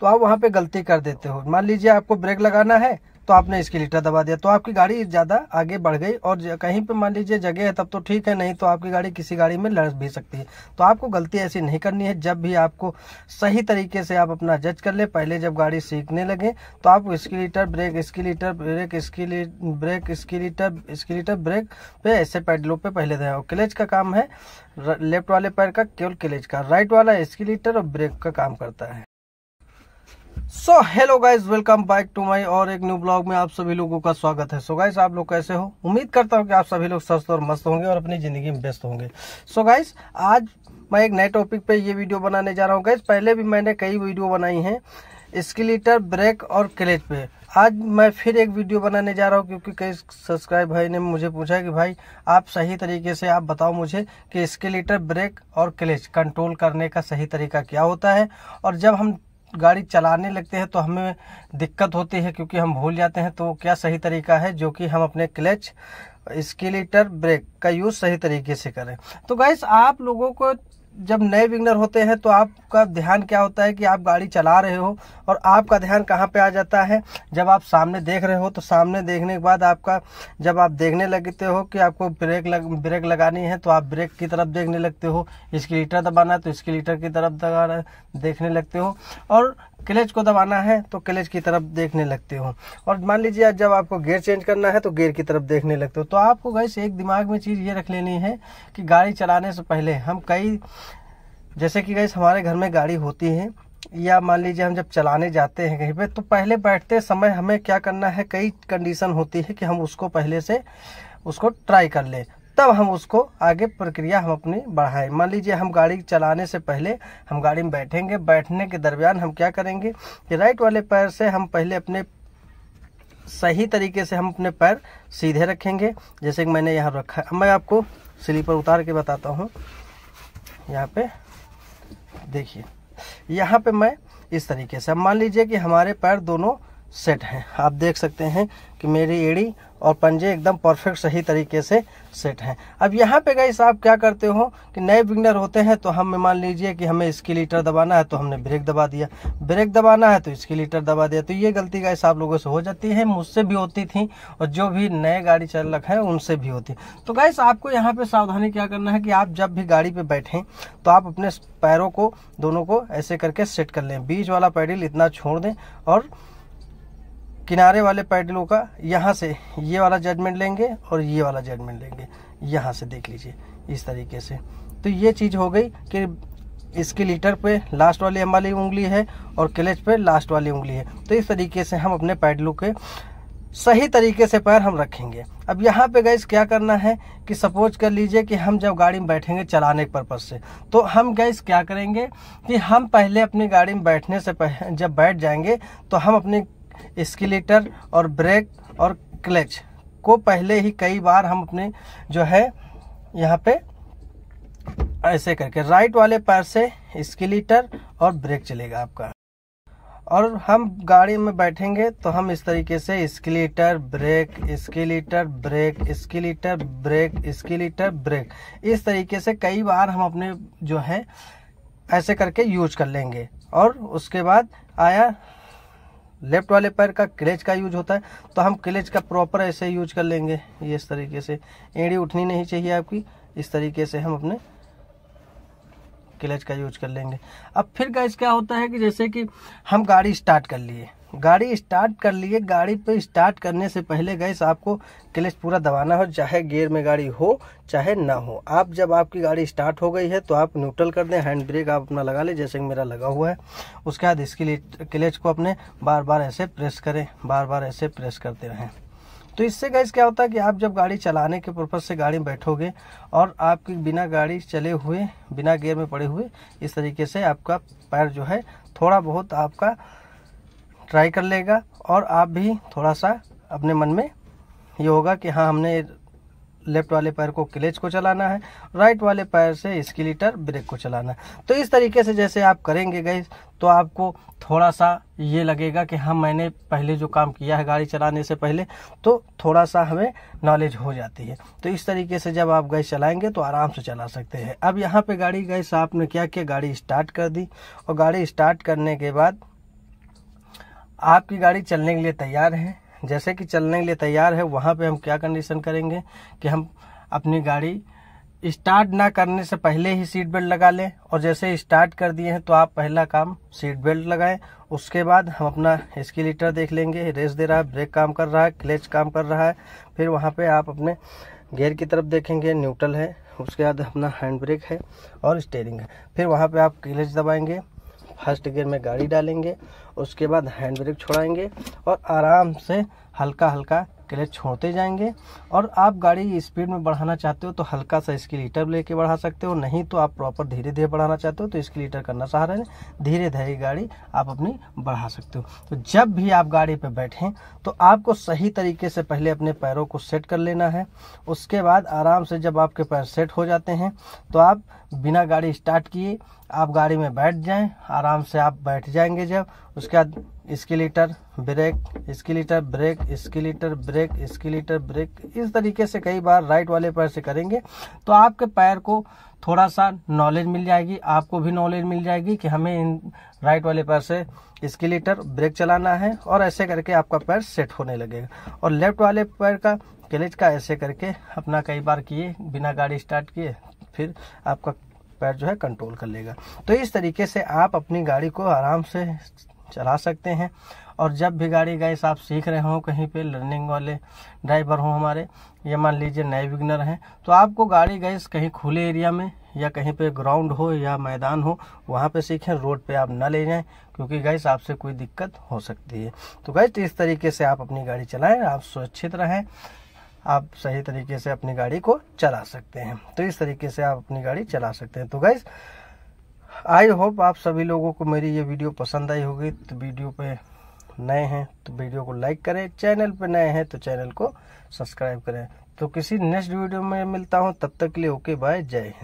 तो आप वहाँ पे गलती कर देते हो मान लीजिए आपको ब्रेक लगाना है तो आपने इसके लीटर दबा दिया तो आपकी गाड़ी ज़्यादा आगे बढ़ गई और कहीं पे मान लीजिए जगह है तब तो ठीक है नहीं तो आपकी गाड़ी किसी गाड़ी में लड़ भी सकती है तो आपको गलती ऐसी नहीं करनी है जब भी आपको सही तरीके से आप अपना जज कर ले पहले जब गाड़ी सीखने लगे तो आप इसकी लीटर ब्रेक इसकी लीटर ब्रेक इसकी ब्रेक इसकी लीटर इसकी लीटर ब्रेक पे ऐसे पैडलों पर पहले दें और क्लेज का काम है लेफ्ट वाले पैर का केवल क्लेज का राइट वाला इसकी लीटर और ब्रेक का काम करता है so hello guys welcome back to my और एक न्यू ब्लॉग में आप सभी लोगों का स्वागत है सो so गाइज आप लोग कैसे हो उम्मीद करता हूँ कि आप सभी लोग स्वस्थ और मस्त होंगे और अपनी ज़िंदगी में व्यस्त होंगे सो so गाइज आज मैं एक नए टॉपिक पे ये वीडियो बनाने जा रहा हूँ गाइज पहले भी मैंने कई वीडियो बनाई हैं स्किलीटर ब्रेक और क्लेज पे आज मैं फिर एक वीडियो बनाने जा रहा हूँ क्योंकि कई सब्सक्राइब भाई ने मुझे पूछा कि भाई आप सही तरीके से आप बताओ मुझे कि स्किलीटर ब्रेक और क्लेच कंट्रोल करने का सही तरीका क्या होता है और जब हम गाड़ी चलाने लगते हैं तो हमें दिक्कत होती है क्योंकि हम भूल जाते हैं तो क्या सही तरीका है जो कि हम अपने क्लच स्केलेटर ब्रेक का यूज़ सही तरीके से करें तो गाइस आप लोगों को जब नए विगनर होते हैं तो आपका ध्यान क्या होता है कि आप गाड़ी चला रहे हो और आपका ध्यान कहाँ पे आ जाता है जब आप सामने देख रहे हो तो सामने देखने के बाद आपका जब आप देखने लगते हो कि आपको ब्रेक लग ब्रेक लगानी है तो आप ब्रेक की तरफ देखने लगते हो इसकी लीटर दबाना है तो इसकी लीटर की तरफ दबाना देखने लगते हो और क्लेच को दबाना है तो क्लेच की तरफ देखने लगते हो और मान लीजिए आज जब आपको गेयर चेंज करना है तो गेयर की तरफ देखने लगते हो तो आपको गैस एक दिमाग में चीज़ ये रख लेनी है कि गाड़ी चलाने से पहले हम कई जैसे कि गैस हमारे घर में गाड़ी होती है या मान लीजिए हम जब चलाने जाते हैं कहीं पे तो पहले बैठते समय हमें क्या करना है कई कंडीशन होती है कि हम उसको पहले से उसको ट्राई कर ले तब हम उसको आगे प्रक्रिया हम अपनी बढ़ाएं मान लीजिए हम गाड़ी चलाने से पहले हम गाड़ी में बैठेंगे बैठने के दरमियान हम क्या करेंगे कि राइट वाले पैर से हम पहले अपने सही तरीके से हम अपने पैर सीधे रखेंगे जैसे कि मैंने यहाँ रखा मैं आपको स्लीपर उतार के बताता हूँ यहाँ पे देखिए यहाँ पे मैं इस तरीके से मान लीजिए कि हमारे पैर दोनों सेट हैं आप देख सकते हैं कि मेरी एड़ी और पंजे एकदम परफेक्ट सही तरीके से सेट हैं अब यहाँ पे गई आप क्या करते हो कि नए बिगनर होते हैं तो हमें मान लीजिए कि हमें इसकी लीटर दबाना है तो हमने ब्रेक दबा दिया ब्रेक दबाना है तो इसकी लीटर दबा दिया तो ये गलती गई आप लोगों से हो जाती है मुझसे भी होती थी और जो भी नए गाड़ी चालक हैं उनसे भी होती तो गैस आपको यहाँ पर सावधानी क्या करना है कि आप जब भी गाड़ी पर बैठें तो आप अपने पैरों को दोनों को ऐसे करके सेट कर लें बीच वाला पैडिल इतना छोड़ दें और किनारे वाले पैडलों का यहाँ से ये वाला जजमेंट लेंगे और ये वाला जजमेंट लेंगे यहाँ से देख लीजिए इस तरीके से तो ये चीज़ हो गई कि इसके लीटर पे लास्ट वाली एम वाली उंगली है और क्लच पे लास्ट वाली उंगली है तो इस तरीके से हम अपने पैडलों के सही तरीके से पैर हम रखेंगे अब यहाँ पे गैस क्या करना है कि सपोज कर लीजिए कि हम जब गाड़ी में बैठेंगे चलाने के पर्पज़ से तो हम गैस क्या करेंगे कि हम पहले अपनी गाड़ी में बैठने से जब बैठ जाएंगे तो हम अपनी स्किलेटर और ब्रेक और क्लच को पहले ही कई बार हम अपने जो है यहाँ पे ऐसे करके राइट वाले पैर से स्किलेटर और ब्रेक चलेगा आपका और हम गाड़ी में बैठेंगे तो हम इस तरीके से accelerator brake accelerator brake accelerator brake accelerator brake इस तरीके से कई बार हम अपने जो है ऐसे करके यूज कर लेंगे और उसके बाद आया लेफ्ट वाले पैर का क्लेच का यूज होता है तो हम क्लेच का प्रॉपर ऐसे यूज कर लेंगे ये इस तरीके से एड़ी उठनी नहीं चाहिए आपकी इस तरीके से हम अपने क्लेच का यूज कर लेंगे अब फिर गैस क्या होता है कि जैसे कि हम गाड़ी स्टार्ट कर लिए गाड़ी स्टार्ट कर लिए गाड़ी पे स्टार्ट करने से पहले गैस आपको क्लच पूरा दबाना हो चाहे गियर में गाड़ी हो चाहे ना हो आप जब आपकी गाड़ी स्टार्ट हो गई है तो आप न्यूट्रल कर दें हैंड ब्रेक आप अपना लगा लें जैसे कि मेरा लगा हुआ है उसके बाद इसके लिए क्लच को अपने बार बार ऐसे प्रेस करें बार बार ऐसे प्रेस करते रहें तो इससे गैस क्या होता है कि आप जब गाड़ी चलाने के पर्पज़ से गाड़ी में बैठोगे और आपकी बिना गाड़ी चले हुए बिना गेयर में पड़े हुए इस तरीके से आपका पैर जो है थोड़ा बहुत आपका ट्राई कर लेगा और आप भी थोड़ा सा अपने मन में ये होगा कि हाँ हमने लेफ्ट वाले पैर को क्लेच को चलाना है राइट वाले पैर से स्किलीटर ब्रेक को चलाना है तो इस तरीके से जैसे आप करेंगे गई तो आपको थोड़ा सा ये लगेगा कि हाँ मैंने पहले जो काम किया है गाड़ी चलाने से पहले तो थोड़ा सा हमें नॉलेज हो जाती है तो इस तरीके से जब आप गैस चलाएंगे तो आराम से चला सकते हैं अब यहाँ पे गाड़ी गैस आपने क्या किया गाड़ी स्टार्ट कर दी और गाड़ी स्टार्ट करने के बाद आपकी गाड़ी चलने के लिए तैयार है जैसे कि चलने के लिए तैयार है वहाँ पे हम क्या कंडीशन करेंगे कि हम अपनी गाड़ी स्टार्ट ना करने से पहले ही सीट बेल्ट लगा लें और जैसे स्टार्ट कर दिए हैं तो आप पहला काम सीट बेल्ट लगाएं उसके बाद हम अपना स्किलीटर देख लेंगे रेस दे रहा है ब्रेक काम कर रहा है क्लेच काम कर रहा है फिर वहाँ पर आप अपने गेयर की तरफ देखेंगे न्यूट्रल है उसके बाद अपना हैंड ब्रेक है और स्टेयरिंग है फिर वहाँ पर आप क्लेच दबाएंगे फर्स्ट गियर में गाड़ी डालेंगे उसके बाद हैंड ब्रेक छोड़ाएंगे और आराम से हल्का हल्का क्लच छोड़ते जाएंगे और आप गाड़ी स्पीड में बढ़ाना चाहते हो तो हल्का सा इसकी लीटर लेके बढ़ा सकते हो नहीं तो आप प्रॉपर धीरे धीरे बढ़ाना चाहते हो तो इसकी लीटर करना सहारा है धीरे धीरे गाड़ी आप अपनी बढ़ा सकते हो तो जब भी आप गाड़ी पर बैठें तो आपको सही तरीके से पहले अपने पैरों को सेट कर लेना है उसके बाद आराम से जब आपके पैर सेट हो जाते हैं तो आप बिना गाड़ी स्टार्ट किए आप गाड़ी में बैठ जाएं आराम से आप बैठ जाएंगे जब उसके बाद accelerator brake accelerator brake accelerator brake accelerator brake इस तरीके से कई बार राइट वाले पैर से करेंगे तो आपके पैर को थोड़ा सा नॉलेज मिल जाएगी आपको भी नॉलेज मिल जाएगी कि हमें इन राइट वाले पैर से स्किलीटर ब्रेक चलाना है और ऐसे करके आपका पैर सेट होने लगेगा और लेफ्ट वाले पैर का क्लेच का ऐसे करके अपना कई बार किए बिना गाड़ी स्टार्ट किए फिर आपका पैर जो है कंट्रोल कर लेगा तो इस तरीके से आप अपनी गाड़ी को आराम से चला सकते हैं और जब भी गाड़ी गैस आप सीख रहे हो कहीं पे लर्निंग वाले ड्राइवर हों हमारे ये मान लीजिए नए बिगनर हैं तो आपको गाड़ी गैस कहीं खुले एरिया में या कहीं पे ग्राउंड हो या मैदान हो वहाँ पे सीखें रोड पे आप ना ले जाएं क्योंकि गैस आपसे कोई दिक्कत हो सकती है तो गैस इस तरीके से आप अपनी गाड़ी चलाएं आप सुरक्षित रहें आप सही तरीके से अपनी गाड़ी को चला सकते हैं तो इस तरीके से आप अपनी गाड़ी चला सकते हैं तो गाइज आई होप आप सभी लोगों को मेरी ये वीडियो पसंद आई होगी तो वीडियो पे नए हैं तो वीडियो को लाइक करें चैनल पे नए हैं तो चैनल को सब्सक्राइब करें तो किसी नेक्स्ट वीडियो में मिलता हूँ तब तक के लिए ओके बाय जय हिंद